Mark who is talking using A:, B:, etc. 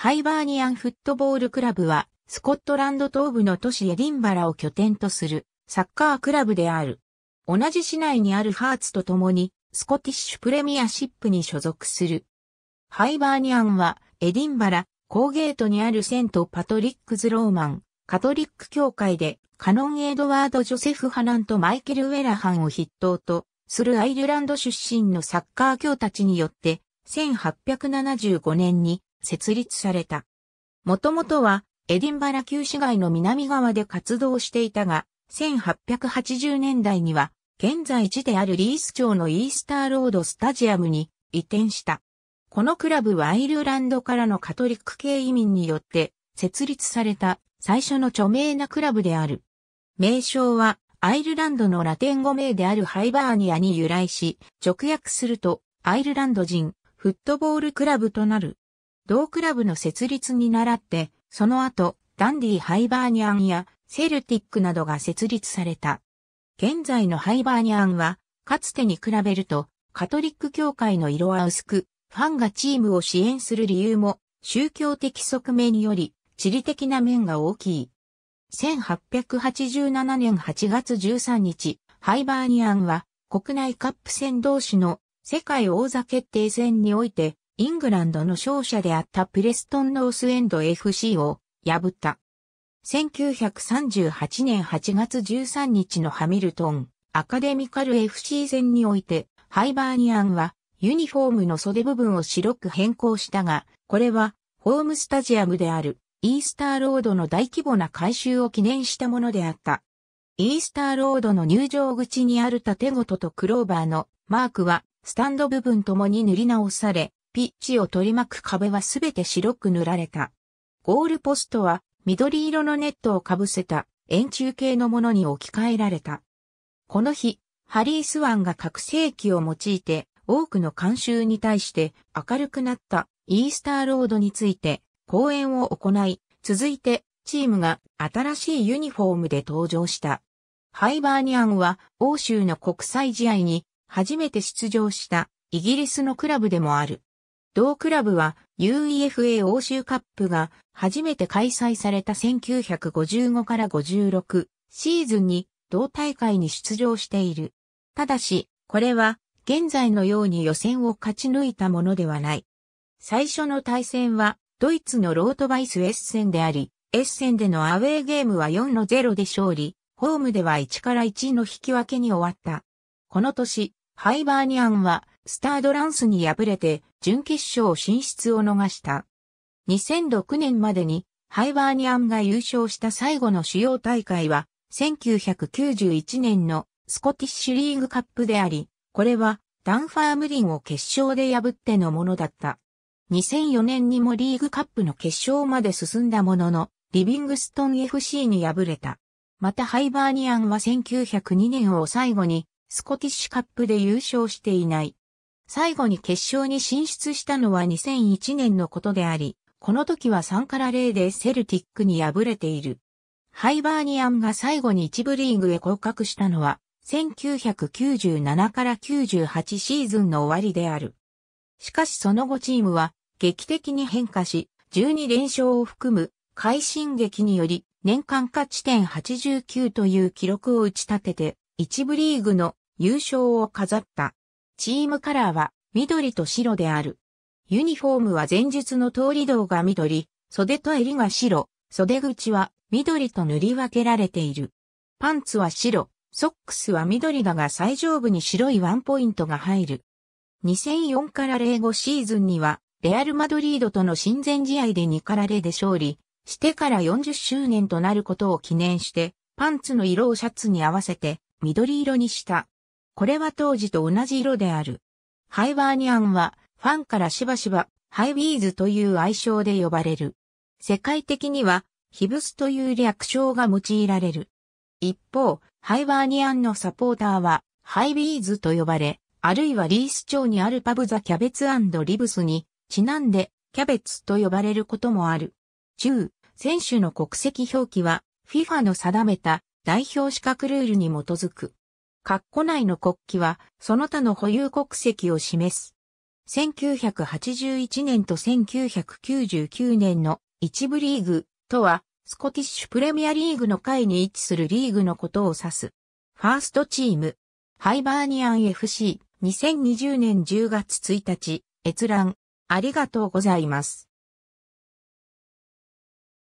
A: ハイバーニアンフットボールクラブは、スコットランド東部の都市エディンバラを拠点とするサッカークラブである。同じ市内にあるハーツと共に、スコティッシュプレミアシップに所属する。ハイバーニアンは、エディンバラ、コーゲートにあるセントパトリックズ・ローマン、カトリック教会で、カノン・エドワード・ジョセフ・ハナンとマイケル・ウェラハンを筆頭と、するアイルランド出身のサッカー教たちによって、1875年に設立された。もともとは、エディンバラ旧市街の南側で活動していたが、1880年代には、現在地であるリース町のイースターロードスタジアムに移転した。このクラブはアイルランドからのカトリック系移民によって設立された最初の著名なクラブである。名称はアイルランドのラテン語名であるハイバーニアに由来し、直訳するとアイルランド人フットボールクラブとなる。同クラブの設立に倣って、その後、ダンディ・ハイバーニャンやセルティックなどが設立された。現在のハイバーニャンは、かつてに比べると、カトリック教会の色は薄く、ファンがチームを支援する理由も、宗教的側面により、地理的な面が大きい。1887年8月13日、ハイバーニアンは国内カップ戦同士の世界王座決定戦においてイングランドの勝者であったプレストンノースエンド FC を破った。1938年8月13日のハミルトンアカデミカル FC 戦においてハイバーニアンはユニフォームの袖部分を白く変更したが、これはホームスタジアムであるイースターロードの大規模な改修を記念したものであった。イースターロードの入場口にある建ごととクローバーのマークはスタンド部分ともに塗り直され、ピッチを取り巻く壁はすべて白く塗られた。ゴールポストは緑色のネットをかぶせた円柱形のものに置き換えられた。この日、ハリー・スワンが拡声器を用いて多くの観衆に対して明るくなったイースターロードについて講演を行い、続いてチームが新しいユニフォームで登場した。ハイバーニアンは欧州の国際試合に初めて出場したイギリスのクラブでもある。同クラブは UEFA 欧州カップが初めて開催された1955から56シーズンに同大会に出場している。ただし、これは現在のように予選を勝ち抜いたものではない。最初の対戦はドイツのロートバイスエッセンであり、エッセンでのアウェーゲームは4の0で勝利、ホームでは1から1の引き分けに終わった。この年、ハイバーニアンはスタードランスに敗れて準決勝進出を逃した。2006年までにハイバーニアンが優勝した最後の主要大会は1991年のスコティッシュリーグカップであり、これはダンファームリンを決勝で破ってのものだった。2004年にもリーグカップの決勝まで進んだものの、リビングストン FC に敗れた。またハイバーニアンは1902年を最後にスコティッシュカップで優勝していない。最後に決勝に進出したのは2001年のことであり、この時は3から0でセルティックに敗れている。ハイバーニアンが最後に一部リーグへ降格したのは、1997から98シーズンの終わりである。しかしその後チームは劇的に変化し、12連勝を含む快進撃により年間勝ち点89という記録を打ち立てて、一部リーグの優勝を飾った。チームカラーは緑と白である。ユニフォームは前述の通り道が緑、袖と襟が白、袖口は緑と塗り分けられている。パンツは白、ソックスは緑だが最上部に白いワンポイントが入る。2004から05シーズンには、レアル・マドリードとの親善試合で2から0で勝利、してから40周年となることを記念して、パンツの色をシャツに合わせて緑色にした。これは当時と同じ色である。ハイバーニアンは、ファンからしばしば、ハイビーズという愛称で呼ばれる。世界的には、ヒブスという略称が用いられる。一方、ハイバーニアンのサポーターは、ハイビーズと呼ばれ、あるいはリース町にあるパブザキャベツリブスに、ちなんで、キャベツと呼ばれることもある。中、選手の国籍表記は、FIFA の定めた代表資格ルールに基づく。括弧内の国旗は、その他の保有国籍を示す。1981年と1999年の一部リーグとは、スコティッシュプレミアリーグの会に位置するリーグのことを指す。ファーストチーム、ハイバーニアン FC、2020年10月1日、閲覧、ありがとうございます。